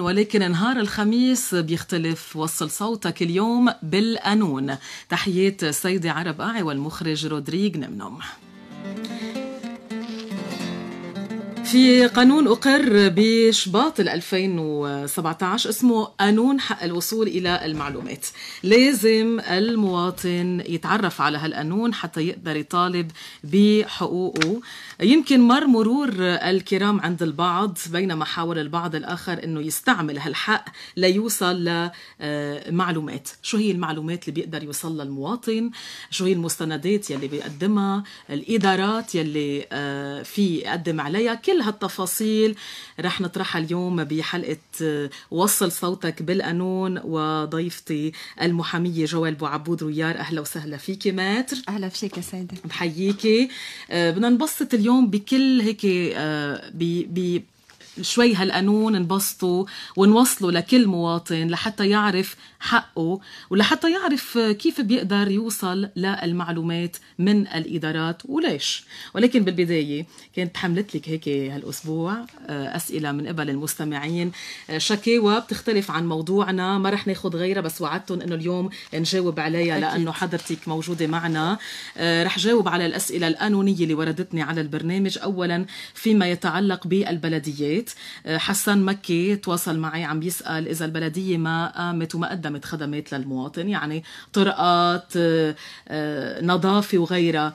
ولكن نهار الخميس بيختلف وصل صوتك اليوم بالقانون تحيات سيدي عرب أعي والمخرج رودريغ نمنم في قانون أقر بشباط 2017 اسمه قانون حق الوصول إلى المعلومات لازم المواطن يتعرف على هالقانون حتى يقدر يطالب بحقوقه يمكن مر مرور الكرام عند البعض بينما حاول البعض الآخر أنه يستعمل هالحق ليوصل لمعلومات آه، شو هي المعلومات اللي بيقدر يوصل للمواطن شو هي المستندات يلي بيقدمها الإدارات يلي آه، في يقدم عليها كل كل هالتفاصيل رح نطرحها اليوم بحلقة آه، وصل صوتك بالقانون وضيفتي المحامية جوال بو عبود رويار أهلا وسهلا فيكي ماتر أهلا فيك يا سيدة بحييكي آه، بدنا نبسط اليوم بكل هيك آه، ب شوي هالقانون نبسطه ونوصله لكل مواطن لحتى يعرف حقه ولحتى يعرف كيف بيقدر يوصل للمعلومات من الادارات وليش ولكن بالبدايه كانت حملت لك هيك هالاسبوع آه، اسئله من قبل المستمعين آه، شكاوى بتختلف عن موضوعنا ما رح ناخذ غيرها بس وعدتهم انه اليوم نجاوب عليها لانه حضرتك موجوده معنا آه، رح جاوب على الاسئله القانونيه اللي وردتني على البرنامج اولا فيما يتعلق بالبلديات البيت آه، حسان مكي تواصل معي عم يسأل إذا البلدية ما قامت وما قدمت خدمات للمواطن يعني طرقات آه، آه، نظافة وغيرها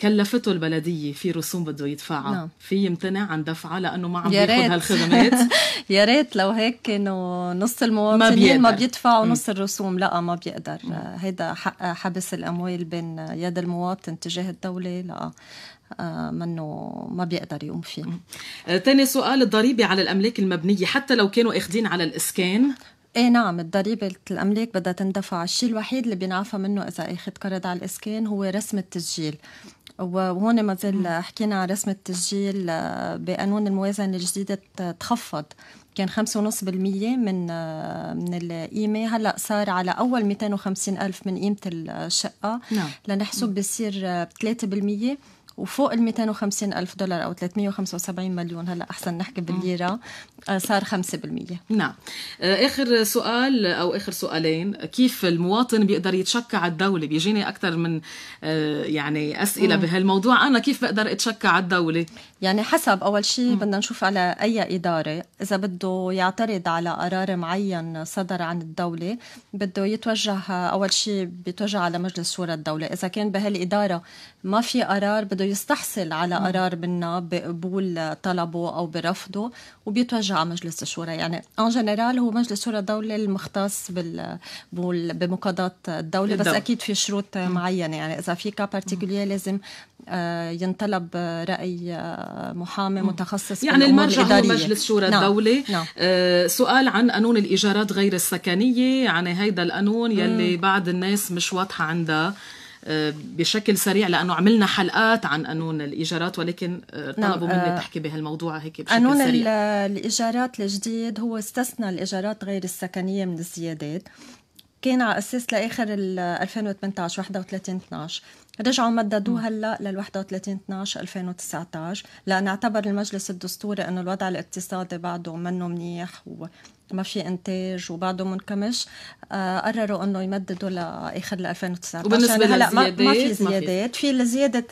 كلفته البلدية في رسوم بده يدفعها نعم. في يمتنع عن دفعها لأنه ما عم ياخذ هالخدمات يا ريت لو هيك كانوا نص المواطنين ما, ما بيدفعوا نص الرسوم لا ما بيقدر هذا حبس الأموال بين يد المواطن تجاه الدولة لا آه، منه ما بيقدر يقوم فيه آه، تاني سؤال الضريبة على الأملاك المبنية حتى لو كانوا أخذين على الإسكان ايه نعم الضريبة الأملاك بدها تندفع الشيء الوحيد اللي بينعفى منه إذا أخذ قرض على الإسكان هو رسم التسجيل وهون ما زال حكينا عن رسم التسجيل آه، بقانون الموازنة الجديدة تخفض كان 5.5% من من القيمة هلا صار على أول 250 ألف من قيمة الشقة نعم. لنحسب بصير 3% وفوق ال 250 ألف دولار أو 375 مليون هلا أحسن نحكي بالليرة آه، صار 5% نعم آه، آخر سؤال أو آخر سؤالين كيف المواطن بيقدر يتشكى على الدولة بيجيني أكثر من آه، يعني أسئلة بهالموضوع أنا كيف بقدر أتشكى على الدولة يعني حسب أول شيء بدنا نشوف على أي إدارة إذا بده يعترض على قرار معين صدر عن الدولة بده يتوجه أول شيء بيتوجه على مجلس شورى الدولة إذا كان بهالإدارة ما في قرار بده يستحصل على قرار منا بقبول طلبه او برفضه وبيتوجه على مجلس الشورى يعني ان جنرال هو مجلس شورى الدولي المختص بال بمقاضاه الدوله بس اكيد في شروط معينه يعني اذا في كا لازم آه، ينطلب راي آه، محامي متخصص يعني المرجع هو مجلس شورى نعم، الدوله نعم. نعم. سؤال عن قانون الايجارات غير السكنيه يعني هيدا القانون يلي بعض الناس مش واضحه عندها آه، بشكل سريع لانه عملنا حلقات عن قانون الايجارات ولكن آه، نعم، طلبوا مني آه، تحكي بهالموضوع هيك بشكل قانون سريع قانون الايجارات الجديد هو استثنى الايجارات غير السكنيه من الزيادات كان على اساس لاخر 2018 31 12 رجعوا مددوه هلا لل 31 12 2019 لان اعتبر المجلس الدستوري انه الوضع الاقتصادي بعده منه منيح و ما في انتاج وبعده منكمش آه، قرروا انه يمددوا لاخر 2019 يعني وبالنسبه هلا ما, ما في زيادات في لزياده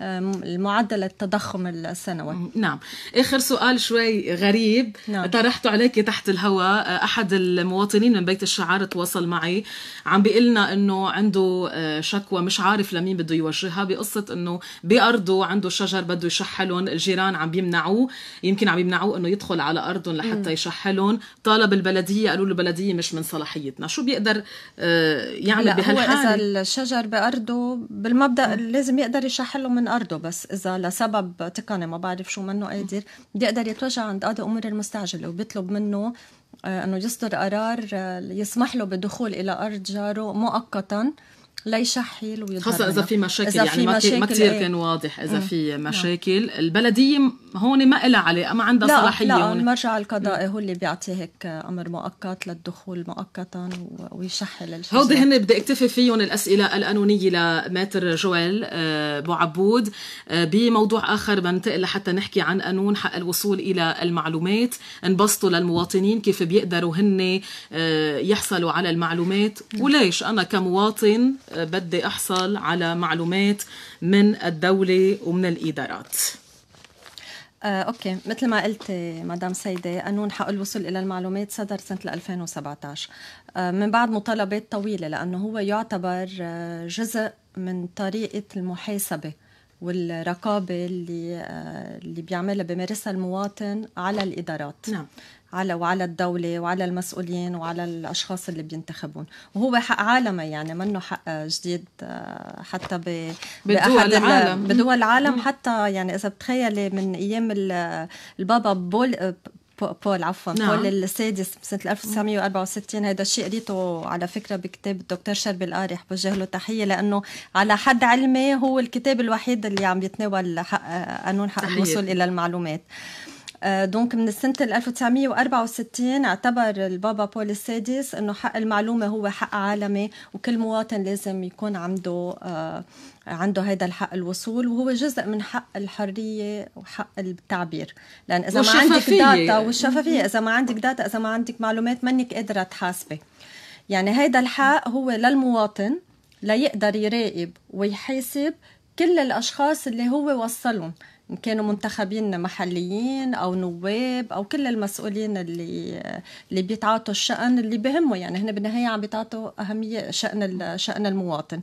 المعدل التضخم السنوي نعم اخر سؤال شوي غريب نعم. طرحته عليك تحت الهواء آه، احد المواطنين من بيت الشعار تواصل معي عم بيقول لنا انه عنده آه، شكوى مش عارف لمين بده يوجهها بقصه انه بارضه عنده شجر بده يشحلهم الجيران عم بيمنعوه يمكن عم يمنعوه انه يدخل على ارضهم لحتى يشحلهم طالب البلديه قالوا له البلديه مش من صلاحيتنا شو بيقدر آه، يعمل بهالحاله هو اذا الشجر بارضه بالمبدا لازم يقدر يشحله من ارضه بس اذا لسبب تقني ما بعرف شو منه قادر بيقدر يتوجه عند قاضي امور المستعجله وبيطلب منه آه، انه يصدر قرار آه، يسمح له بالدخول الى ارض جاره مؤقتا ليشحل ويضرب خاصة إذا في مشاكل إذا يعني في مشاكل ما كثير إيه. كان واضح إذا نعم. في نعم. مشاكل مم. البلدية هون ما لها علاقة ما عندها لا صلاحية لا المرجع القضائي هو اللي بيعطي هيك أمر مؤقت للدخول مؤقتا ويشحل الشيء هودي هن بدي اكتفي فيهم الأسئلة القانونية لماتر جويل آه، أبو عبود آه، بموضوع آخر بنتقل لحتى نحكي عن قانون حق الوصول إلى المعلومات انبسطوا للمواطنين كيف بيقدروا هن آه، يحصلوا على المعلومات نعم. وليش أنا كمواطن بدي أحصل على معلومات من الدولة ومن الإدارات آه، اوكي مثل ما قلت مدام سيدة قانون حق الوصول الى المعلومات صدر سنه 2017 آه، من بعد مطالبات طويله لانه هو يعتبر آه، جزء من طريقه المحاسبه والرقابة اللي اللي بيعملها بيمارسها المواطن على الإدارات نعم. على وعلى الدولة وعلى المسؤولين وعلى الأشخاص اللي بينتخبون وهو حق عالمي يعني منه حق جديد آه، حتى ب... بدول العالم بدول العالم حتى يعني إذا بتخيلي من أيام البابا بول آه، بول عفوا نعم. بول السادس سنة 1964 هذا الشيء قريته على فكرة بكتاب الدكتور شربي القارح بوجه له تحية لأنه على حد علمي هو الكتاب الوحيد اللي عم يتناول حق آه، قانون حق الوصول إلى المعلومات آه، دونك من سنة 1964 اعتبر البابا بول السادس انه حق المعلومة هو حق عالمي وكل مواطن لازم يكون عنده آه، عنده هذا الحق الوصول وهو جزء من حق الحرية وحق التعبير لأن إذا ما عندك داتا والشفافية إذا ما عندك داتا إذا ما عندك معلومات منك قادرة تحاسبي يعني هذا الحق هو للمواطن ليقدر يراقب ويحاسب كل الأشخاص اللي هو وصلهم كانوا منتخبين محليين او نواب او كل المسؤولين اللي اللي بيتعاطوا الشأن اللي بهمه يعني هن بالنهايه عم بيتعاطوا اهميه شأن شأن المواطن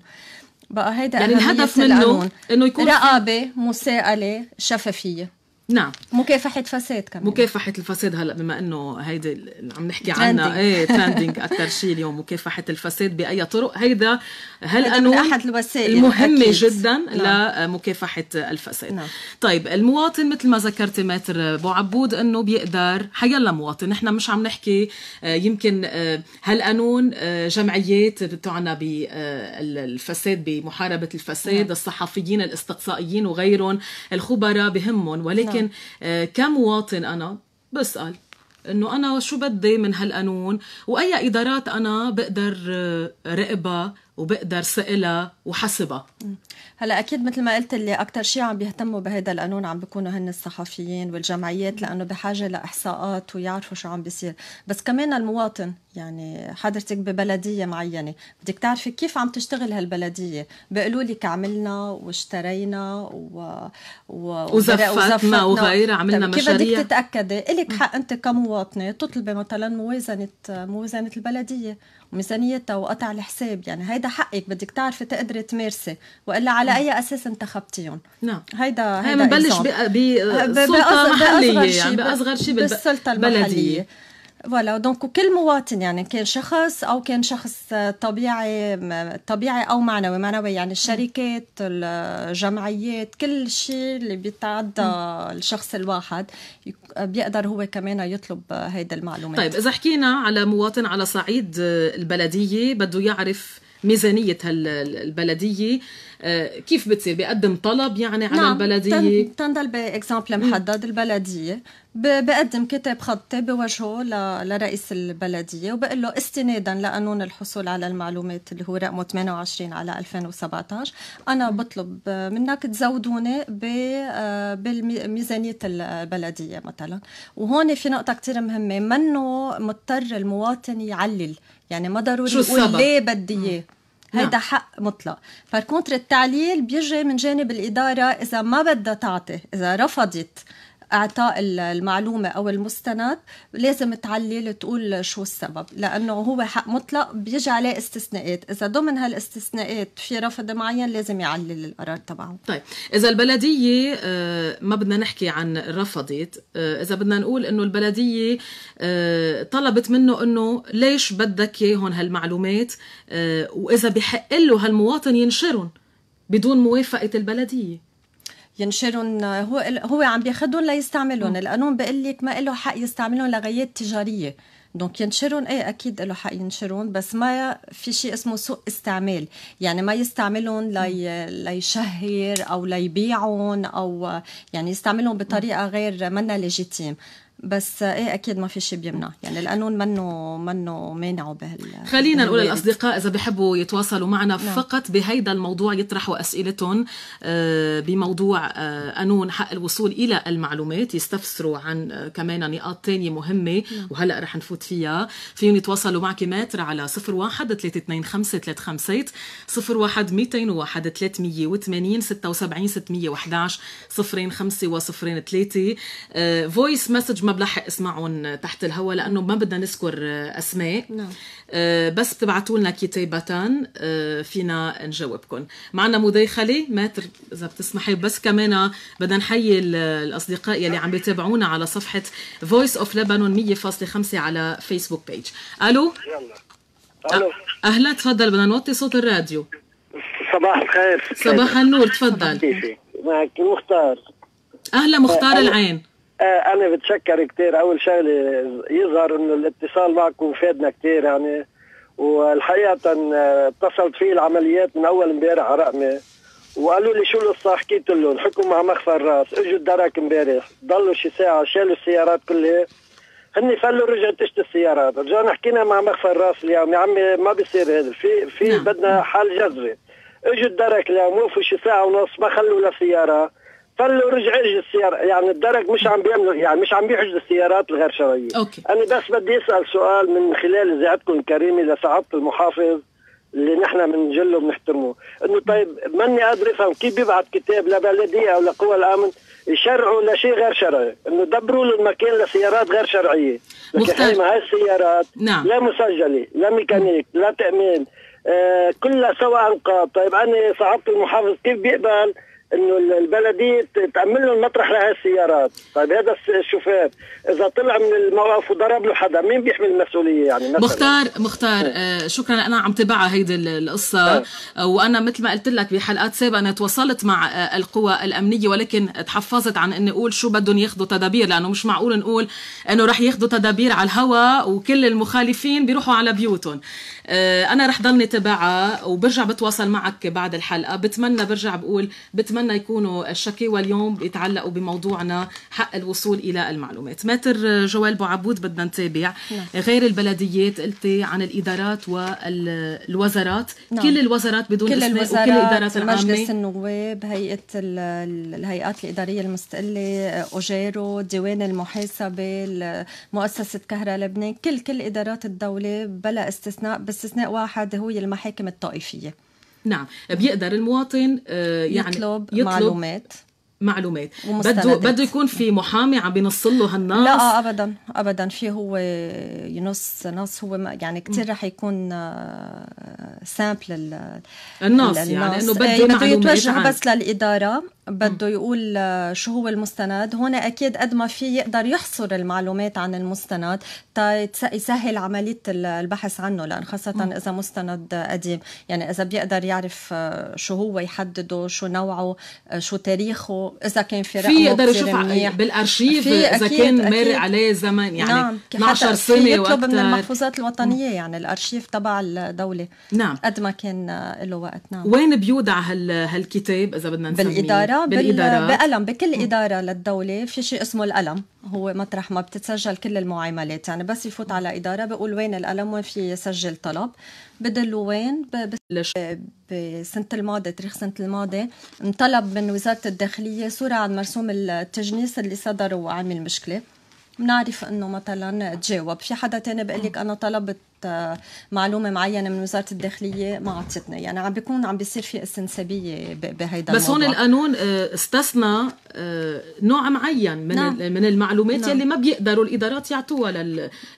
بقى هيدا يعني الهدف منه انه يكون رقابه مساءله شفافيه نعم مكافحة فساد كمان مكافحة الفساد هلا بما انه هيدي عم نحكي عنها ايه ترندنج اكثر شيء اليوم مكافحة الفساد بأي طرق هيدا هالقانون احد الوسائل المهمة أكيد. جدا نعم. لمكافحة الفساد نعم. طيب المواطن مثل ما ذكرتي ماتر ابو عبود انه بيقدر حيلا مواطن نحن مش عم نحكي آه، يمكن آه، هالقانون آه، جمعيات بتعنى بالفساد بمحاربة الفساد نعم. الصحفيين الاستقصائيين وغيرهم الخبراء بهمهم ولكن نعم. ولكن آه، كمواطن انا بسال انه انا شو بدي من هالقانون واي ادارات انا بقدر آه، رقبها وبقدر سئلها وحسبها هلا اكيد مثل ما قلت اللي اكثر شيء عم بيهتموا بهذا القانون عم بيكونوا هن الصحفيين والجمعيات لانه بحاجه لاحصاءات ويعرفوا شو عم بيصير بس كمان المواطن يعني حضرتك ببلديه معينه بدك تعرفي كيف عم تشتغل هالبلديه بيقولوا لك عملنا واشترينا و... و... وزفتنا, وزفتنا وغيرها طيب عملنا مشاريع كيف بدك تتاكدي الك حق انت كمواطنه تطلبي مثلا موازنه موازنه البلديه وميزانيتها وقطع الحساب يعني هيدا حقك بدك تعرفي تقدري تمارسي والا على على اي اساس انتخبتيهم نعم هيدا هيدا بنبلش بسلطه محليه يعني باصغر شيء بالسلطه المحليه فوالا دونك وكل مواطن يعني كان شخص او كان شخص طبيعي طبيعي او معنوي معنوي يعني نعم. الشركات الجمعيات كل شيء اللي بيتعدى نعم. الشخص الواحد بيقدر هو كمان يطلب هيدي المعلومات طيب اذا حكينا على مواطن على صعيد البلديه بده يعرف ميزانية هالبلدية آه، كيف بتصير بقدم طلب يعني على نعم. البلديه تنضل باكزامبل محدد البلديه بقدم كتاب خطي بوجهه لرئيس البلدية وبقول له استنادا لقانون الحصول على المعلومات اللي هو رقمه 28 على 2017 أنا بطلب آه، منك تزودوني بميزانية آه، البلدية مثلا وهون في نقطة كثير مهمة منه مضطر المواطن يعلل يعني ما ضروري يقول ليه بدي اياه هيدا نعم. حق مطلق باركونتر التعليل بيجي من جانب الإدارة إذا ما بدها تعطي إذا رفضت اعطاء المعلومه او المستند لازم تعلل تقول شو السبب لانه هو حق مطلق بيجي عليه استثناءات اذا ضمن هالاستثناءات في رفض معين لازم يعلل القرار تبعه طيب اذا البلديه آه، ما بدنا نحكي عن رفضت آه، اذا بدنا نقول انه البلديه آه، طلبت منه انه ليش بدك هون هالمعلومات واذا بحق له هالمواطن ينشرهم بدون موافقه البلديه ينشرهم هو هو عم بياخذهم ليستعملهم القانون بيقول لك ما له حق يستعملهم لغايات تجاريه دونك ينشرون ايه اكيد له حق ينشرون بس ما في شيء اسمه سوء استعمال يعني ما يستعملهم لي ليشهر او ليبيعهم او يعني يستعملهم بطريقه غير منا ليجيتيم بس ايه اكيد ما في شيء بيمنع يعني القانون منه منه مانعه بهال خلينا نقول الاصدقاء اذا بحبوا يتواصلوا معنا نعم. فقط بهيدا الموضوع يطرحوا اسئلتهم آه، بموضوع قانون آه، حق الوصول الى المعلومات يستفسروا عن آه، كمان نقاط تانية مهمه نعم. وهلا رح نفوت فيها فيهم يتواصلوا معك ماتر على 01 325 350 01 201 380 76 611 05 و 03 فويس مسج ما بلحق اسمعهم تحت الهوا لانه ما بدنا نذكر اسماء نعم. آه، بس بتبعتوا لنا كتابة آه، فينا نجاوبكم معنا مداخله ماتر اذا بتسمحي بس كمان بدنا نحيي الاصدقاء يلي عم بيتابعونا على صفحة فويس اوف لبنان 100.5 على فيسبوك بيج الو يلا الو اهلا تفضل بدنا نوطي صوت الراديو صباح الخير صباح النور تفضل معك مختار اهلا مختار العين آه، انا بتشكر كثير اول شغله يظهر انه الاتصال معكم فادنا كثير يعني والحقيقه آه، اتصلت فيه العمليات من اول امبارح على رقمي وقالوا لي شو القصه حكيت لهم حكوا مع مخفر الراس اجوا الدرك امبارح ضلوا شي ساعه شالوا السيارات كلها هن فلوا رجعت تشت السيارات رجعنا حكينا مع مخفر الراس اليوم يا عمي ما بيصير هذا في في نعم. بدنا حل جذري اجوا الدرك اليوم وقفوا شي ساعه ونص ما خلوا لا سياره فل ورجع اجى السيارة يعني الدرك مش عم بيعملوا يعني مش عم بيحجز السيارات الغير شرعية أوكي. أنا بس بدي أسأل سؤال من خلال إذاعتكم الكريمة لسعادة المحافظ اللي نحن بنجله وبنحترمه انه طيب ماني قادر افهم كيف بيبعت كتاب لبلديه او لقوى الامن يشرعوا لشيء غير شرعي انه دبروا له المكان لسيارات غير شرعيه لكن هاي السيارات نعم. لا مسجله لا ميكانيك لا تامين آه كلها سواء انقاض طيب انا صعبت المحافظ كيف بيقبل انه البلديه تعمل له المطرح لهي السيارات، طيب هذا الشوفير اذا طلع من الموقف وضرب له حدا مين بيحمل المسؤوليه يعني مثلا مختار مختار آه شكرا انا عم تبع هيدي القصه آه. وانا مثل ما قلت لك بحلقات سابقه انا تواصلت مع آه القوى الامنيه ولكن تحفظت عن اني اقول شو بدهم ياخذوا تدابير لانه مش معقول نقول انه رح ياخذوا تدابير على الهواء وكل المخالفين بيروحوا على بيوتهم آه انا رح ضلني تبعها وبرجع بتواصل معك بعد الحلقه بتمنى برجع بقول بتمنى بتمنى يكونوا الشكاوى اليوم بيتعلقوا بموضوعنا حق الوصول الى المعلومات ماتر جوال بوعبود بدنا نتابع نعم. غير البلديات قلتي عن الادارات والوزارات نعم. كل الوزارات بدون كل الوزارات وكل الادارات العامه مجلس النواب هيئه الهيئات الاداريه المستقله اوجيرو ديوان المحاسبه مؤسسه كهرباء لبنان كل كل ادارات الدوله بلا استثناء باستثناء واحد هو المحاكم الطائفيه نعم بيقدر المواطن آه، يعني يطلب, يطلب معلومات معلومات بده بده يكون في محامي عم بينص له هالنص لا آه، ابدا ابدا في هو ينص نص هو يعني كثير رح يكون سامبل آه، النص, يعني انه بده إيه، يتوجه بس للاداره بده يقول آه، شو هو المستند هون اكيد قد ما في يقدر يحصر المعلومات عن المستند تا يسهل عمليه البحث عنه لان خاصه اذا مستند قديم يعني اذا بيقدر يعرف آه، شو هو يحدده شو نوعه آه، شو تاريخه اذا كان في رقم في يقدر يشوف بالارشيف اذا كان مارق عليه زمن يعني نعم 12 سنه يطلب من المحفوظات الوطنيه يعني الارشيف تبع الدوله نعم قد ما كان له وقت نعم وين بيودع هال هالكتاب اذا بدنا نسميه بالاداره بالإدارة بقلم بكل إدارة للدولة في شيء اسمه القلم هو مطرح ما بتتسجل كل المعاملات يعني بس يفوت على إدارة بقول وين القلم وين في يسجل طلب بدل وين بسنة الماضي تاريخ سنة الماضي انطلب من وزارة الداخلية صورة عن مرسوم التجنيس اللي صدر وعامل مشكلة بنعرف انه مثلا تجاوب في حدا تاني بقول لك انا طلبت آه، معلومه معينه من وزاره الداخليه ما اعطتنا يعني عم بيكون عم بيصير في استنسابيه بهيدا بس هون القانون آه، استثنى آه، نوع معين من نعم. من المعلومات نعم. يلي ما بيقدروا الادارات يعطوها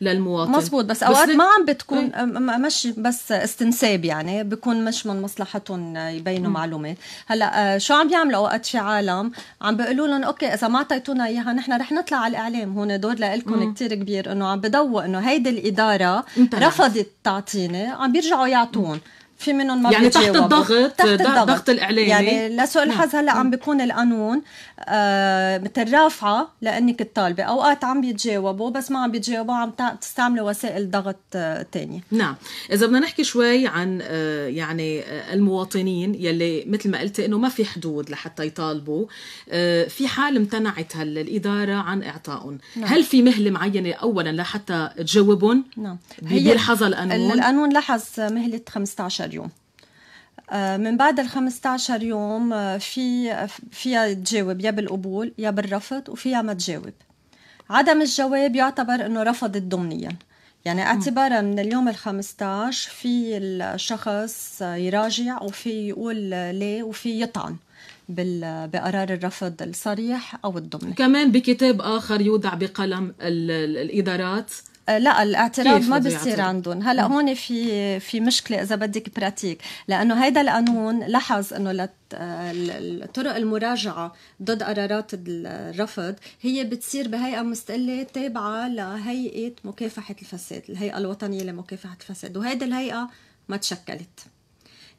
للمواطن مزبوط بس اوقات ما عم بتكون إيه. مش بس استنساب يعني بيكون مش من مصلحتهم يبينوا م. معلومات هلا شو عم بيعملوا اوقات في عالم عم بيقولوا لهم اوكي اذا ما اعطيتونا اياها نحن رح نطلع على الاعلام هون دور لكم كثير كبير انه عم بدو انه هيدي الاداره رفضت تعطيني عم بيرجعوا يعطون في منهم ما يعني تحت الضغط تحت الضغط, الضغط الاعلامي يعني لسوء الحظ هلا عم نعم. بيكون القانون مترافعة آه، لأنك الطالبة أوقات عم بيتجاوبوا بس ما عم بيتجاوبوا عم تستعملوا وسائل ضغط آه، تانية نعم إذا بدنا نحكي شوي عن آه، يعني المواطنين يلي مثل ما قلت إنه ما في حدود لحتى يطالبوا في حال امتنعت هل الإدارة عن إعطائهم نعم. هل في مهلة معينة أولا لحتى تجاوبهم نعم هي بيلحظها القانون القانون لحظ مهلة 15 يوم آه، من بعد ال 15 يوم آه، في آه، فيها تجاوب يا بالقبول يا بالرفض وفيها ما تجاوب عدم الجواب يعتبر انه رفضت ضمنيا يعني اعتبارا من اليوم ال 15 في الشخص يراجع وفي يقول ليه وفي يطعن بقرار الرفض الصريح او الضمني كمان بكتاب اخر يوضع بقلم الادارات لا الاعتراض ما بصير عندهم هلا هون في في مشكله اذا بدك براتيك لانه هيدا القانون لاحظ انه لت طرق المراجعة ضد قرارات الرفض هي بتصير بهيئة مستقلة تابعة لهيئة مكافحة الفساد الهيئة الوطنية لمكافحة الفساد وهيدا الهيئة ما تشكلت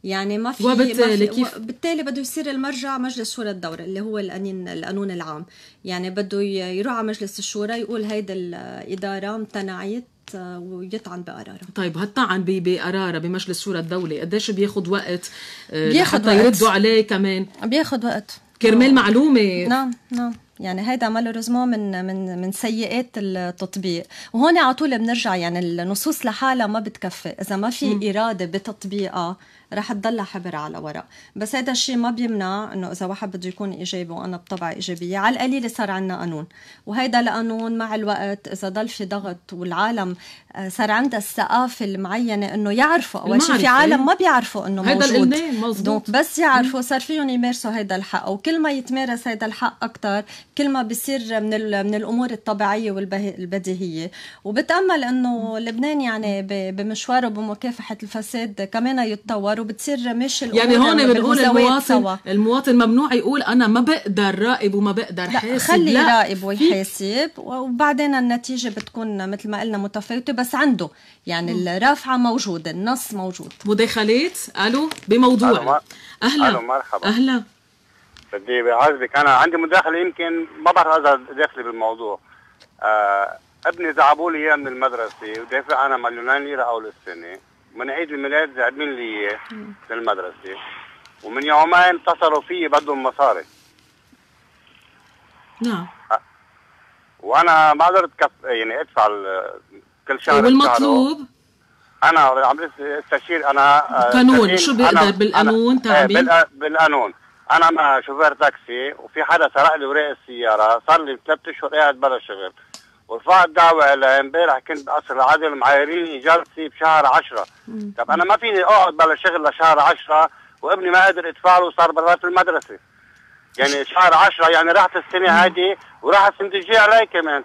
يعني ما في وبالتالي كيف بالتالي بده يصير المرجع مجلس شورى الدوله اللي هو القانون القانون العام يعني بده يروح على مجلس الشورى يقول هيدا الاداره امتنعت آه، ويطعن بقراره طيب هالطعن بقراره بمجلس شورى الدوله قديش بياخذ وقت آه، بياخذ وقت يردوا عليه كمان بياخذ وقت كرمال معلومه نعم نعم يعني هيدا مالوريزمون من من من سيئات التطبيق وهون على طول بنرجع يعني النصوص لحالها ما بتكفي اذا ما في اراده بتطبيقها رح تضلها حبر على ورق بس هذا الشيء ما بيمنع انه اذا واحد بده يكون ايجابي وانا بطبعي ايجابيه على القليله صار عندنا قانون وهذا القانون مع الوقت اذا ضل في ضغط والعالم آه، صار عندها الثقافه المعينه انه يعرفوا اول شيء في عالم ما بيعرفوا انه موجود هيدا مزبوط بس يعرفوا صار فيهم يمارسوا هذا الحق وكل ما يتمارس هذا الحق اكثر كل ما بيصير من من الامور الطبيعيه والبديهيه وبتامل انه لبنان يعني بمشواره بمكافحه الفساد كمان يتطور بيقدروا بتصير مش يعني هون بنقول المواطن سوا. المواطن ممنوع يقول انا ما بقدر راقب وما بقدر حاسب لا خلي يراقب ويحاسب وبعدين النتيجه بتكون مثل ما قلنا متفاوته بس عنده يعني م. الرافعه موجوده النص موجود مداخلات الو بموضوع اهلا الو مرحبا اهلا بدي بعذبك انا عندي مداخله يمكن ما بعرف اذا داخلي بالموضوع آه ابني زعبوا لي اياه من المدرسه ودافع انا مليونين ليره اول السنه من عيد الميلاد زعبين لي للمدرسة ومن يومين اتصلوا في بدهم مصاري نعم وانا ما قدرت كف... يعني ادفع كل شهر والمطلوب انا عم استشير انا آه، قانون شو بيقدر بالقانون تعمل إيه، بالقانون انا مع شوفير تاكسي وفي حدا سرق لي اوراق السياره صار لي ثلاث اشهر قاعد بلا شغل ورفعت دعوه إلى امبارح كنت بقصر العدل معايرين جلسي بشهر 10 طب انا ما فيني اقعد بلا شغل لشهر 10 وابني ما قادر ادفع له صار برات المدرسه يعني شهر 10 يعني راحت السنه هذه وراحت السنه الجايه علي كمان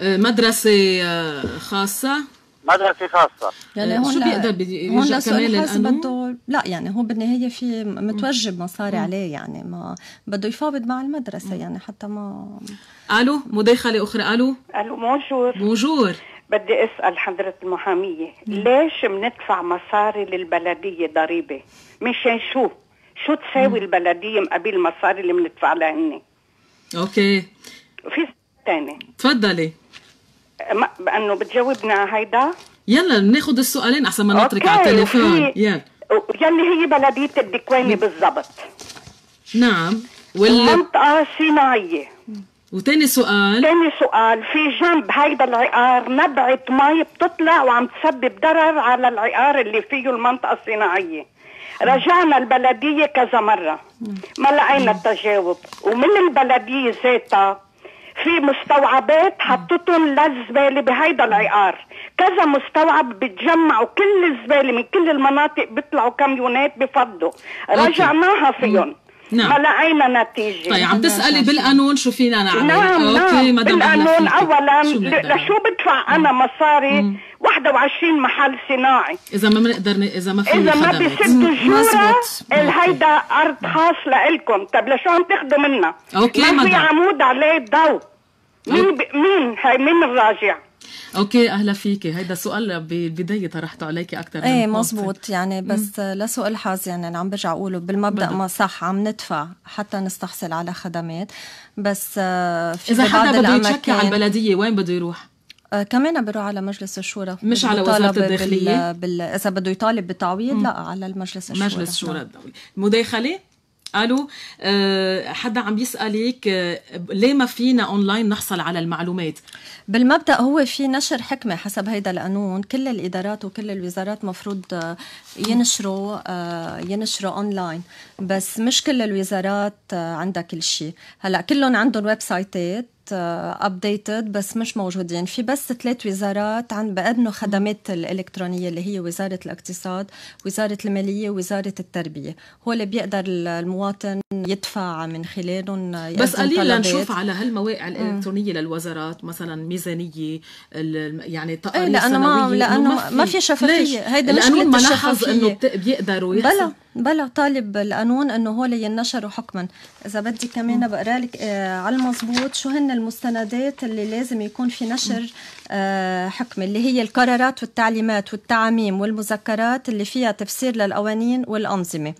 آه، مدرسه آه، خاصه مدرسة خاصة يعني إيه، هون شو بيقدر هون كمان القانون؟ لا يعني هو بالنهاية في متوجب مصاري عليه يعني ما بده يفاوض مع المدرسة يعني حتى ما الو مداخلة أخرى الو الو بونجور بونجور بدي اسال حضره المحاميه ليش بندفع مصاري للبلديه ضريبه مشان شو شو تساوي البلديه مقابل المصاري اللي بندفع لهن اوكي في ثاني تفضلي بانه بتجاوبنا هيدا يلا ناخذ السؤالين احسن ما نترك على التليفون يلا يلي هي بلديه الدكواني بالضبط نعم وال منطقه صناعيه وتاني سؤال تاني سؤال في جنب هيدا العقار نبعة مي بتطلع وعم تسبب ضرر على العقار اللي فيه المنطقة الصناعية رجعنا البلدية كذا مرة ما لقينا التجاوب ومن البلدية ذاتها في مستوعبات حطتهم للزباله بهيدا العقار كذا مستوعب بتجمعوا كل الزباله من كل المناطق بيطلعوا كاميونات بفضوا رجعناها فيهم نعم. نعم ما لقينا نتيجه طيب عم تسالي بالقانون شو فينا نعمل نعم أوكي نعم بالقانون اولا لشو بدفع انا مصاري مم. 21 محل صناعي اذا ما بنقدر اذا ما في اذا ما بيسدوا الجوره هيدا ارض خاص لإلكم طيب لشو عم تاخذوا منا اوكي ما في عمود عليه ضوء مين ب... مين هاي مين الراجع اوكي اهلا فيكي هيدا سؤال بالبدايه طرحته عليكي اكثر ايه مزبوط يعني بس مم. لسوء الحظ يعني انا عم برجع اقوله بالمبدا بدأ. ما صح عم ندفع حتى نستحصل على خدمات بس آه، في اذا حدا بده يتشكى على البلديه وين بده يروح؟ آه كمان بيروح على مجلس الشورى مش على وزاره الداخليه بال... بال... اذا بده يطالب بتعويض لا على المجلس الشورى مجلس الشورى الدولي مداخله قالوا آه، حدا عم يسألك آه، ليه ما فينا اونلاين نحصل على المعلومات بالمبدا هو في نشر حكمه حسب هيدا القانون كل الادارات وكل الوزارات مفروض آه، ينشروا ينشروا اونلاين بس مش كل الوزارات عندها كل شيء هلا كلهم عندهم ويب سايتات ابديتد آه، بس مش موجودين يعني في بس ثلاث وزارات عن بابنوا خدمات الالكترونيه اللي هي وزاره الاقتصاد وزاره الماليه ووزاره التربيه هو اللي بيقدر المواطن يدفع من خلالهم آه، بس قليلا نشوف على هالمواقع الالكترونيه للوزارات مثلا ميزانيه يعني إيه، تقارير لانه ما لانه ما في شفافيه هيدا مش القانون ما لاحظ انه بيقدروا يحسن بلا طالب القانون انه هو اللي ينشروا حكما اذا بدي كمان بقرا لك آه على المضبوط شو هن المستندات اللي لازم يكون في نشر آه حكم اللي هي القرارات والتعليمات والتعاميم والمذكرات اللي فيها تفسير للقوانين والانظمه آه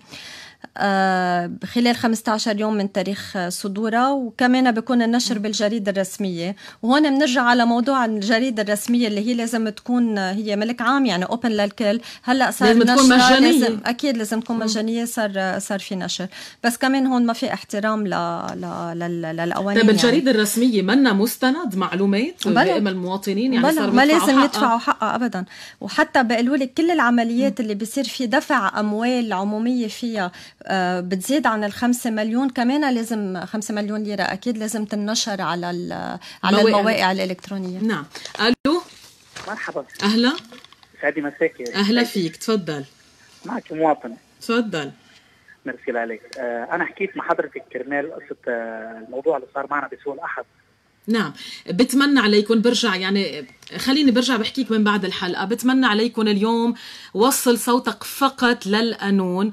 آه، خلال 15 يوم من تاريخ صدوره وكمان بيكون النشر بالجريدة الرسمية وهون بنرجع على موضوع الجريدة الرسمية اللي هي لازم تكون هي ملك عام يعني اوبن للكل هلا صار لازم تكون مجانية لازم اكيد لازم تكون مجانية صار صار في نشر بس كمان هون ما في احترام ل ل للقوانين طيب الجريدة يعني. الرسمية منا مستند معلومات بلا. المواطنين يعني بلا. صار ما لازم يدفعوا حقها ابدا وحتى بيقولوا لك كل العمليات اللي بيصير في دفع اموال عمومية فيها آه، بتزيد عن الخمسة مليون كمان لازم خمسة مليون ليرة أكيد لازم تنشر على على المواقع الإلكترونية نعم ألو مرحبا أهلا سعدي مساكي أهلا فيك تفضل معك مواطنة تفضل ميرسي عليك آه، أنا حكيت مع حضرتك كرمال قصة آه، الموضوع اللي صار معنا بسوق الأحد نعم بتمنى عليكم برجع يعني خليني برجع بحكيك من بعد الحلقة بتمنى عليكم اليوم وصل صوتك فقط للقانون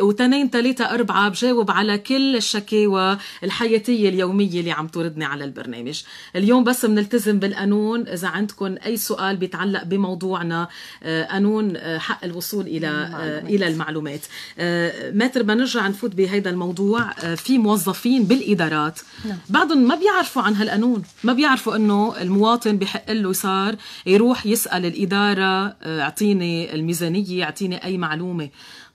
وتنين تلاتة أربعة بجاوب على كل الشكاوى الحياتية اليومية اللي عم توردني على البرنامج اليوم بس بنلتزم بالقانون إذا عندكم أي سؤال بيتعلق بموضوعنا آه، قانون آه، حق الوصول إلى آه، المعلومات. إلى المعلومات متر ما نرجع نفوت بهذا الموضوع في موظفين بالإدارات نعم. بعضهم ما بيعرفوا عن هالقانون القانون ما بيعرفوا انه المواطن بحق له صار يروح يسال الاداره آه، اعطيني الميزانيه اعطيني اي معلومه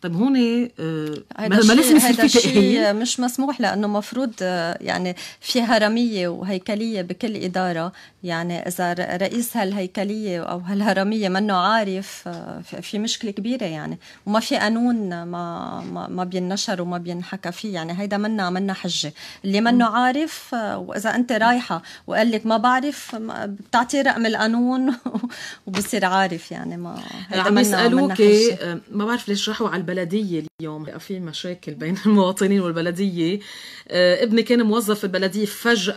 طيب هون آه، ما لازم يصير في تأهيل مش مسموح لانه مفروض آه، يعني في هرميه وهيكليه بكل اداره يعني اذا رئيس هالهيكليه او هالهرميه منه عارف آه، في مشكله كبيره يعني وما في قانون ما ما, ما بينشر وما بينحكى فيه يعني هيدا منا منا حجه اللي منه عارف واذا انت رايحه وقال لك ما بعرف بتعطي رقم القانون وبصير عارف يعني ما هيدا عم يسالوك ما بعرف ليش راحوا على البلدية اليوم في مشاكل بين المواطنين والبلدية آه، ابني كان موظف في البلدية فجأة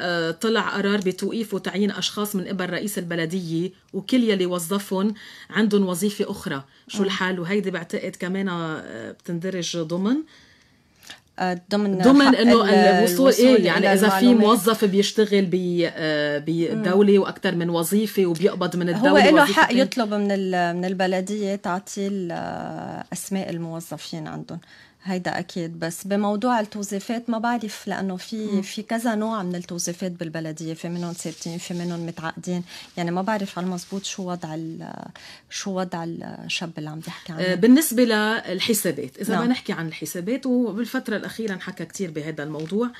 آه، طلع قرار بتوقيف وتعيين أشخاص من قبل رئيس البلدية وكل يلي وظفهم عندهم وظيفة أخرى شو آه. الحال وهيدي بعتقد كمان بتندرج ضمن ضمن ضمن انه الوصول ايه يعني اذا في موظف بيشتغل آه، بدوله بي واكثر من وظيفه وبيقبض من الدوله هو له حق يطلب من من البلديه تعطيه آه، اسماء الموظفين عندهم هيدا اكيد بس بموضوع التوظيفات ما بعرف لانه في في كذا نوع من التوظيفات بالبلديه في منهم ثابتين في منهم متعاقدين يعني ما بعرف على المضبوط شو وضع شو وضع الشاب اللي عم تحكي عنه آه، بالنسبه للحسابات اذا ما نعم. نحكي عن الحسابات وبالفتره الاخيره انحكى كثير بهذا الموضوع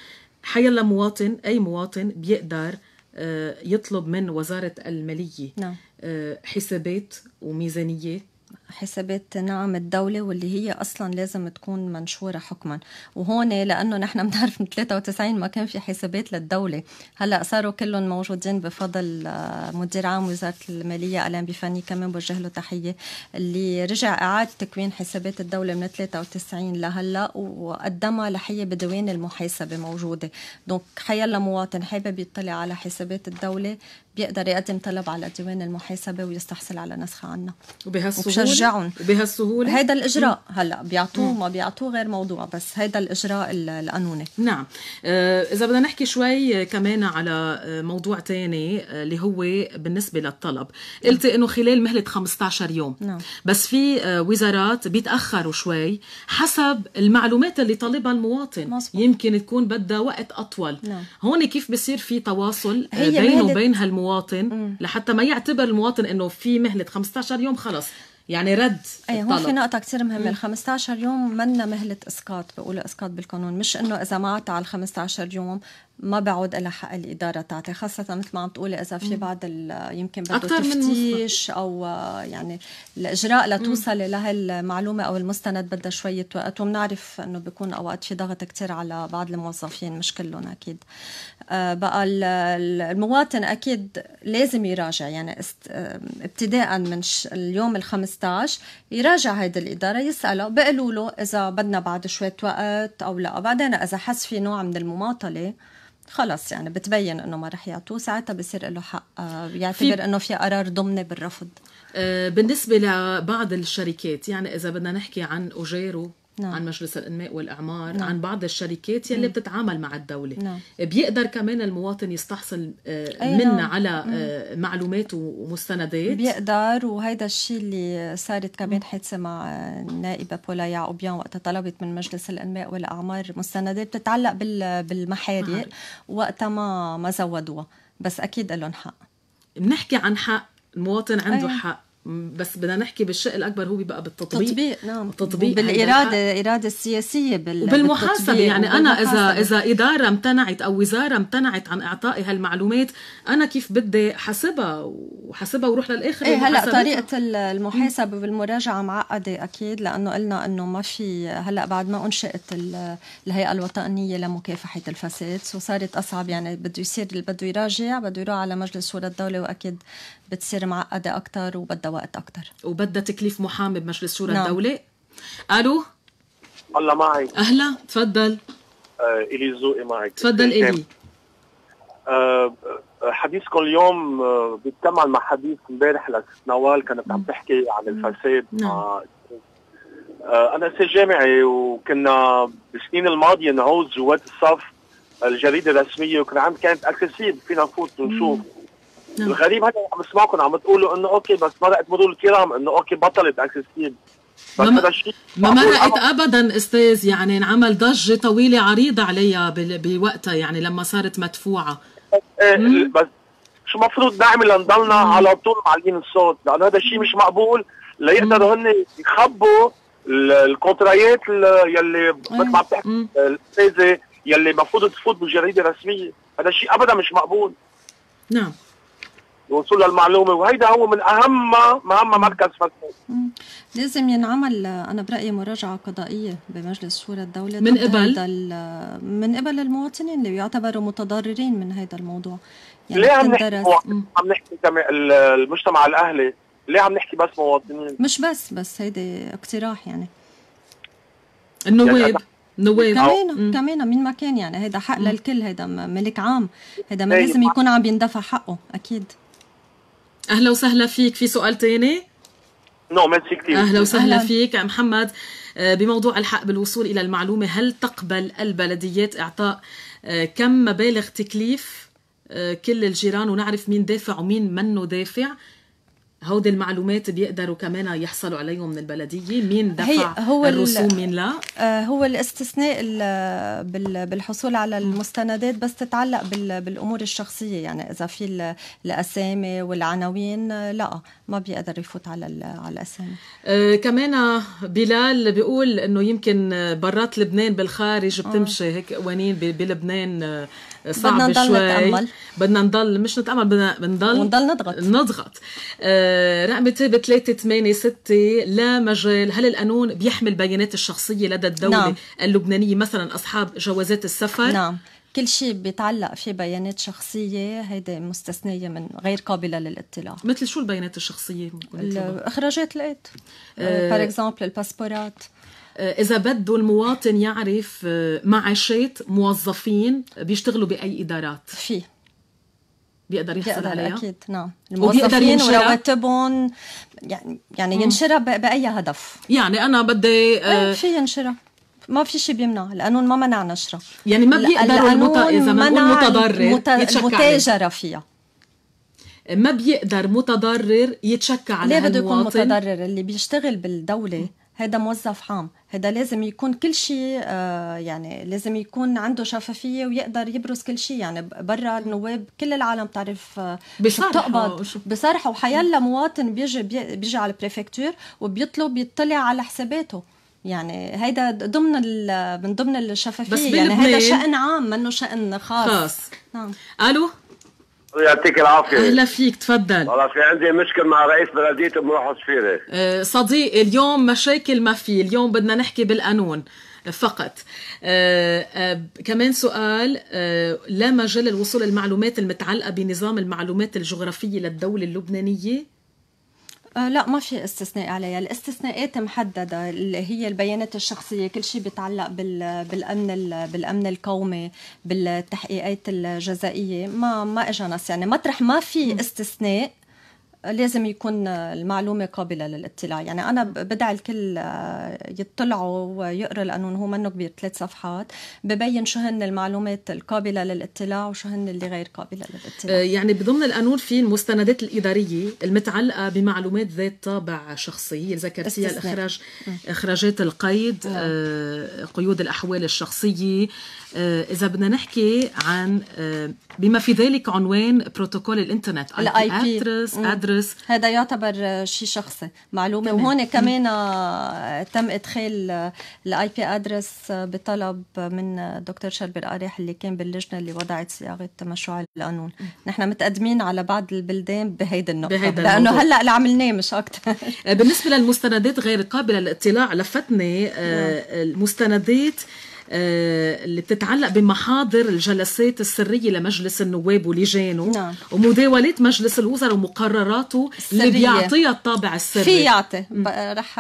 حيلا مواطن اي مواطن بيقدر آه، يطلب من وزاره الماليه نعم. آه، حسابات وميزانيه حسابات نعم الدولة واللي هي أصلا لازم تكون منشورة حكما وهون لأنه نحن بنعرف من 93 ما كان في حسابات للدولة هلأ صاروا كلهم موجودين بفضل آه، مدير عام وزارة المالية ألان بفاني كمان بوجه له تحية اللي رجع أعاد تكوين حسابات الدولة من 93 لهلأ وقدمها لحية بدوين المحاسبة موجودة دونك حيلا مواطن حابب يطلع على حسابات الدولة بيقدر يقدم طلب على ديوان المحاسبة ويستحصل على نسخة عنها وبهالسهولة بيرجعون بهالسهوله هذا الاجراء هلا بيعطوه ما بيعطوه غير موضوع بس هذا الاجراء القانوني نعم آه، اذا بدنا نحكي شوي كمان على آه، موضوع ثاني آه، اللي هو بالنسبه للطلب نعم. قلت انه خلال مهله 15 يوم نعم. بس في وزارات بيتاخروا شوي حسب المعلومات اللي طالبها المواطن مصبوع. يمكن تكون بدها وقت اطول نعم. هون كيف بصير في تواصل بينه وبين هالمواطن لحتى ما يعتبر المواطن انه في مهله 15 يوم خلص يعني رد أي الطلب هون في نقطة كثير مهمة ال 15 يوم منا مهلة اسقاط بقول اسقاط بالقانون مش انه اذا ما عطى على 15 يوم ما بعود لها حق الاداره تعطي خاصه مثل ما عم تقولي اذا في بعض يمكن بده تفتيش او يعني الاجراء لتوصلي لهالمعلومه او المستند بدها شويه وقت وبنعرف انه بيكون اوقات في ضغط كثير على بعض الموظفين مش كلهم اكيد آه، بقى المواطن اكيد لازم يراجع يعني آه، ابتداء من اليوم ال 15 يراجع هيدي الاداره يساله بيقولوا له اذا بدنا بعد شويه وقت او لا بعدين اذا حس في نوع من المماطله خلص يعني بتبين انه ما رح يعطوه ساعتها بصير له حق آه، يعتبر انه في قرار ضمني بالرفض آه، بالنسبة لبعض الشركات يعني إذا بدنا نحكي عن أجيرو نعم. عن مجلس الانماء والاعمار نعم. عن بعض الشركات يلي نعم. بتتعامل مع الدوله نعم. بيقدر كمان المواطن يستحصل آه، أيوة. منا نعم. على نعم. معلومات ومستندات بيقدر وهيدا الشيء اللي صارت كمان حادثه مع النائبه بولا يعقوبيان وقتها طلبت من مجلس الانماء والاعمار مستندات بتتعلق بالمحارق وقتها ما ما زودوها بس اكيد لهم حق بنحكي عن حق المواطن عنده أيه. حق بس بدنا نحكي بالشق الاكبر هو بيبقى بالتطبيق تطبيق نعم التطبيق بالاراده الاراده السياسيه بال... وبالمحاسبه يعني انا اذا اذا اداره امتنعت او وزاره امتنعت عن اعطائي هالمعلومات انا كيف بدي حاسبها وحاسبها وروح للاخر ايه هلا طريقه المحاسبه والمراجعه معقده اكيد لانه قلنا انه ما في هلا بعد ما انشئت الهيئه الوطنيه لمكافحه الفساد وصارت اصعب يعني بده يصير بده يراجع بده يروح على مجلس شورى الدوله واكيد بتصير معقده اكثر وبدها وقت اكثر وبدها تكليف محامي بمجلس شورى نعم. الدوله الو الله معي اهلا تفضل آه الي الزوقي معك تفضل الي آه حديثكم اليوم آه، بيتكمل مع حديث امبارح لك نوال كانت عم نعم. تحكي عن نعم. الفساد نعم. مع آه انا استاذ جامعي وكنا بالسنين الماضيه نعوز جوات الصف الجريده الرسميه وكان عم كانت اكسسيب فينا نفوت ونشوف نعم. نعم. الغريب هذا عم بسمعكم عم تقولوا انه اوكي بس مرقت مرور الكرام انه اوكي بطلت اكسس بس ما مرقت ابدا استاذ يعني انعمل ضجه طويله عريضه عليها بوقتها يعني لما صارت مدفوعه إيه، إيه، بس شو المفروض نعمل لنضلنا على طول معلين الصوت لانه هذا الشيء مش مقبول ليقدروا هن يخبوا الكونترايات يلي مثل ما عم تحكي الاستاذه يلي المفروض تفوت بالجريده الرسميه هذا الشيء ابدا مش مقبول نعم الوصول للمعلومه وهيدا هو من اهم اهم مركز فتوح لازم ينعمل انا برايي مراجعه قضائيه بمجلس شورى الدوله من قبل من قبل المواطنين اللي يعتبروا متضررين من هذا الموضوع يعني ليه عم نحكي عم نحكي المجتمع الاهلي ليه عم نحكي بس مواطنين مش بس بس هيدي اقتراح يعني النواب يعني نواب كمان كمان مين ما كان يعني هيدا حق للكل هيدا ملك عام هيدا ما لازم يكون عم يندفع حقه اكيد اهلا وسهلا فيك في سؤال تاني نو ميرسي كثير اهلا وسهلا فيك محمد آه، بموضوع الحق بالوصول الى المعلومه هل تقبل البلديات اعطاء آه، كم مبالغ تكليف آه، كل الجيران ونعرف مين دافع ومين منه دافع هودي المعلومات بيقدروا كمان يحصلوا عليهم من البلديه مين دفع هو الرسوم مين لا آه، هو الاستثناء بالحصول على المستندات بس تتعلق بالامور الشخصيه يعني اذا في الاسامي والعناوين لا ما بيقدر يفوت على على الاسامي آه كمان بلال بيقول انه يمكن برات لبنان بالخارج بتمشي آه. هيك قوانين بلبنان آه، صعب بدنا نضل شوي. نتامل بدنا نضل مش نتامل بدنا بنضل ونضل نضغط نضغط آه رقم ثمانية 386 لا مجال هل القانون بيحمي البيانات الشخصيه لدى الدوله نعم. اللبنانيه مثلا اصحاب جوازات السفر نعم كل شيء بيتعلق في بيانات شخصية هيدا مستثنية من غير قابلة للاطلاع مثل شو البيانات الشخصية؟ إخراجات الأيد فور اكزامبل الباسبورات آه، اذا بده المواطن يعرف آه، معاشات موظفين بيشتغلوا باي ادارات في بيقدر يحصل بيقدر عليها اكيد نعم الموظفين ورواتبهم يعني يعني ينشرها باي هدف يعني انا بدي آه إيه، في ينشرها ما في شيء بيمنع القانون ما منع نشره يعني ما بيقدروا المت... اذا ما المتضرر المتاجره فيها ما بيقدر متضرر يتشكى على ليه بده يكون متضرر اللي بيشتغل بالدولة هذا موظف عام هذا لازم يكون كل شيء آه، يعني لازم يكون عنده شفافيه ويقدر يبرز كل شيء يعني برا النواب كل العالم تعرف آه، بتقبض بصرحه وحيلا مواطن بيجي بيجي على البريفكتور وبيطلب يطلع على حساباته يعني هيدا ضمن من ضمن الشفافيه يعني هذا شان عام منه شان خاص, خاص. نعم الو يعطيك العافيه اهلا فيك تفضل والله في عندي مشكل مع رئيس بلديه ام روح صفيره أه صديقي اليوم مشاكل ما في اليوم بدنا نحكي بالقانون فقط آه آه كمان سؤال آه لا مجال الوصول للمعلومات المتعلقة بنظام المعلومات الجغرافية للدولة اللبنانية آه، لا ما في استثناء عليها الاستثناءات محددة اللي هي البيانات الشخصية كل شيء بيتعلق بالأمن بالأمن القومي بالتحقيقات الجزائية ما ما إجا نص يعني مطرح ما في استثناء لازم يكون المعلومة قابلة للاطلاع يعني أنا بدعي الكل آه، يطلعوا ويقرأ القانون هو منه كبير ثلاث صفحات ببين شو هن المعلومات القابلة للاطلاع وشو هن اللي غير قابلة للاطلاع آه، يعني بضمن القانون في المستندات الإدارية المتعلقة بمعلومات ذات طابع شخصي ذكرتيها الإخراج إخراجات القيد آه. قيود الأحوال الشخصية آه، اذا بدنا نحكي عن آه، بما في ذلك عنوان بروتوكول الانترنت الاي بي ادرس ادرس هذا يعتبر شيء شخصي معلومه تمام. وهون كمان آه، تم ادخال الاي بي ادرس بطلب من دكتور شربر قريح اللي كان باللجنه اللي وضعت صياغه مشروع القانون نحن متقدمين على بعض البلدان بهيدي النقطه بهيد لانه هلا اللي عملناه مش اكثر بالنسبه للمستندات غير قابله للاطلاع لفتني نعم. المستندات آه، اللي بتتعلق بمحاضر الجلسات السرية لمجلس النواب ولجانه نعم. ومداولات مجلس الوزراء ومقرراته السرية. اللي بيعطيها الطابع السري في يعطي رح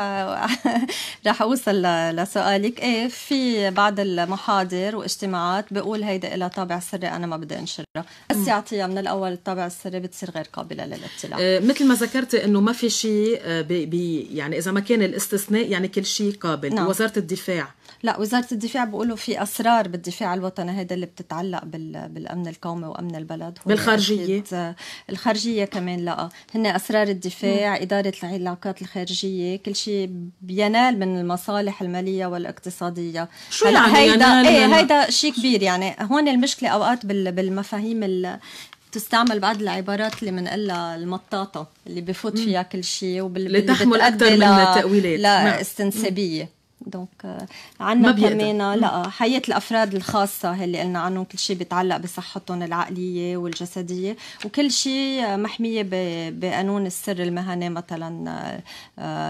رح اوصل لسؤالك ايه في بعض المحاضر واجتماعات بقول هيدا لها طابع سري انا ما بدي انشرها بس يعطيها من الاول الطابع السري بتصير غير قابلة للاطلاع آه، مثل ما ذكرتي انه ما في شيء آه، بي يعني اذا ما كان الاستثناء يعني كل شيء قابل نعم. وزارة الدفاع لا وزارة الدفاع بقولوا في اسرار بالدفاع الوطني هذا اللي بتتعلق بالامن القومي وامن البلد بالخارجيه الخارجيه كمان لا هن اسرار الدفاع م. اداره العلاقات الخارجيه كل شيء بينال من المصالح الماليه والاقتصاديه شو يعني هيدا ايه هيدا شيء كبير يعني هون المشكله اوقات بالمفاهيم تستعمل بعض العبارات اللي بنقلها المطاطه اللي بفوت فيها كل شيء اللي تحمل اكثر من تاويلات نعم. استنسابية دونك آه، عندنا كمان لا آه، حياه الافراد الخاصه اللي قلنا عنهم كل شيء بيتعلق بصحتهم العقليه والجسديه وكل شيء آه، محميه بقانون السر المهني مثلا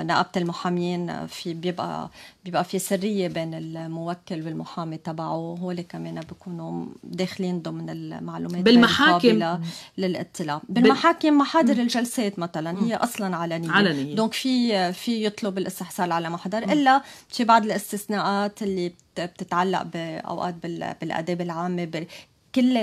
نقابه المحامين في بيبقى بيبقى في سرية بين الموكل والمحامي تبعه هول كمان بيكونوا داخلين ضمن المعلومات بالمحاكم للاطلاع بالمحاكم محاضر الجلسات مثلا هي اصلا علنيه علنيه دونك في في يطلب الاستحصال على محضر الا في بعض الاستثناءات اللي بتتعلق باوقات بالاداب العامه كل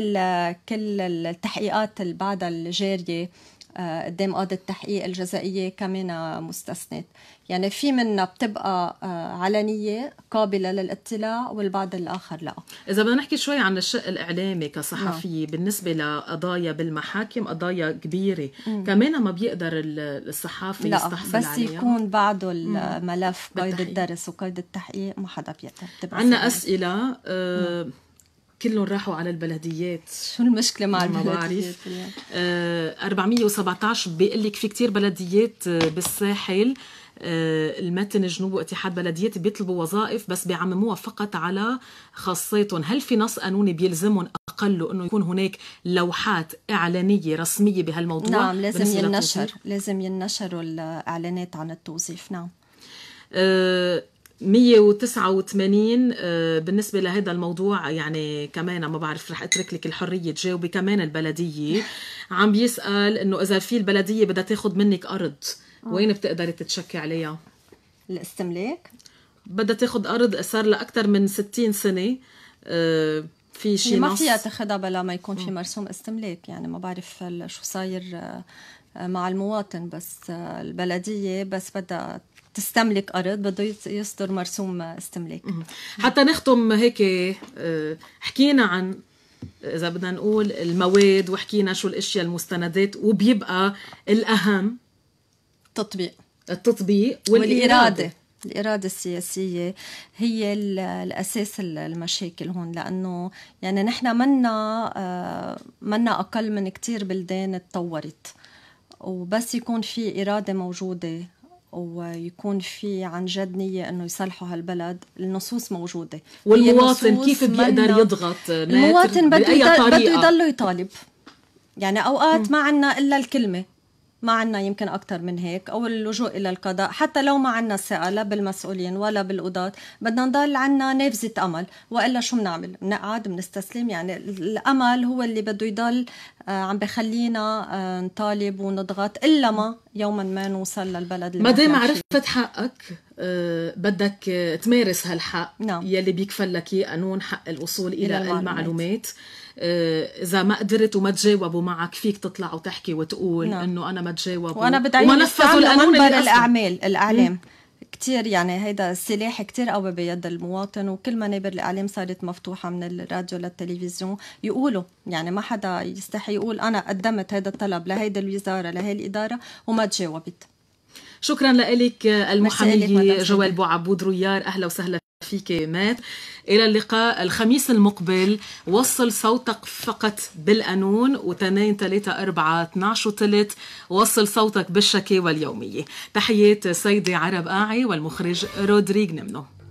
كل التحقيقات اللي بعدها الجاريه آه، قدام قاضي التحقيق الجزائيه كمان مستثنات يعني في منا بتبقى آه، علنيه قابله للاطلاع والبعض الاخر لا اذا بدنا نحكي شوي عن الشق الاعلامي كصحفي م. نعم. بالنسبه لقضايا بالمحاكم قضايا كبيره م. كمان ما بيقدر الصحافي لا يستحصل بس عليها. يكون بعده الملف قيد الدرس وقيد التحقيق ما حدا بيقدر عنا اسئله أه نعم. كلهم راحوا على البلديات شو المشكله مع البلديات ما آه 417 بيقول لك في كتير بلديات آه، بالساحل آه المتن جنوب واتحاد بلديات بيطلبوا وظائف بس بيعمموها فقط على خاصيتهم هل في نص قانوني بيلزمهم اقل انه يكون هناك لوحات اعلانيه رسميه بهالموضوع نعم لازم ينشر لازم ينشروا الاعلانات عن التوظيف نعم آه 189 آه، بالنسبه لهذا الموضوع يعني كمان ما بعرف رح اترك لك الحريه تجاوبي كمان البلديه عم بيسال انه اذا في البلديه بدها تاخذ منك ارض آه. وين بتقدري تتشكي عليها الاستملاك بدها تاخذ ارض صار لها اكثر من 60 سنه آه، في شيء ما فيها تاخذها بلا ما يكون في مرسوم استملاك يعني ما بعرف شو صاير مع المواطن بس البلدية بس بدها تستملك أرض بده يصدر مرسوم استملاك حتى نختم هيك آه، حكينا عن إذا بدنا نقول المواد وحكينا شو الأشياء المستندات وبيبقى الأهم التطبيق التطبيق والإرادة, والإرادة. الإرادة السياسية هي الأساس المشاكل هون لأنه يعني نحن منا آه، منا أقل من كتير بلدان تطورت وبس يكون في إرادة موجودة ويكون في عن جد نية أنه يصلحوا هالبلد النصوص موجودة والمواطن كيف بيقدر يضغط المواطن بده يضل يطالب يعني أوقات ما عندنا إلا الكلمة ما عنا يمكن أكثر من هيك أو اللجوء إلى القضاء حتى لو ما عنا ثقة لا بالمسؤولين ولا بالقضاة بدنا نضل عنا نافذة أمل وإلا شو بنعمل بنقعد بنستسلم يعني الأمل هو اللي بده يضل آه، عم بخلينا آه، نطالب ونضغط إلا ما يوما ما نوصل للبلد ما دام عرفت حقك آه، بدك تمارس هالحق نعم. يلي بيكفل لك قانون حق الوصول الى, إلى المعلومات, المعلومات. إيه، اذا ما قدرت وما تجاوبوا معك فيك تطلع وتحكي وتقول نعم. انه انا ما تجاوب وانا بدعي نفذوا القانون الاعمال الاعلام إيه. كثير يعني هيدا السلاح كثير قوي بيد المواطن وكل منابر الاعلام صارت مفتوحه من الراديو للتلفزيون يقولوا يعني ما حدا يستحي يقول انا قدمت هذا الطلب لهيدي الوزاره لهي الاداره وما تجاوبت شكرا لك آه، المحامي جوال بوعبود ريار أهلا وسهلا فيك مات إلى اللقاء الخميس المقبل وصل صوتك فقط بالانون و2 3 4 12 وتلت وصل صوتك بالشكاوى اليومية تحيات سيدي عرب قاعي والمخرج رودريغ نمنو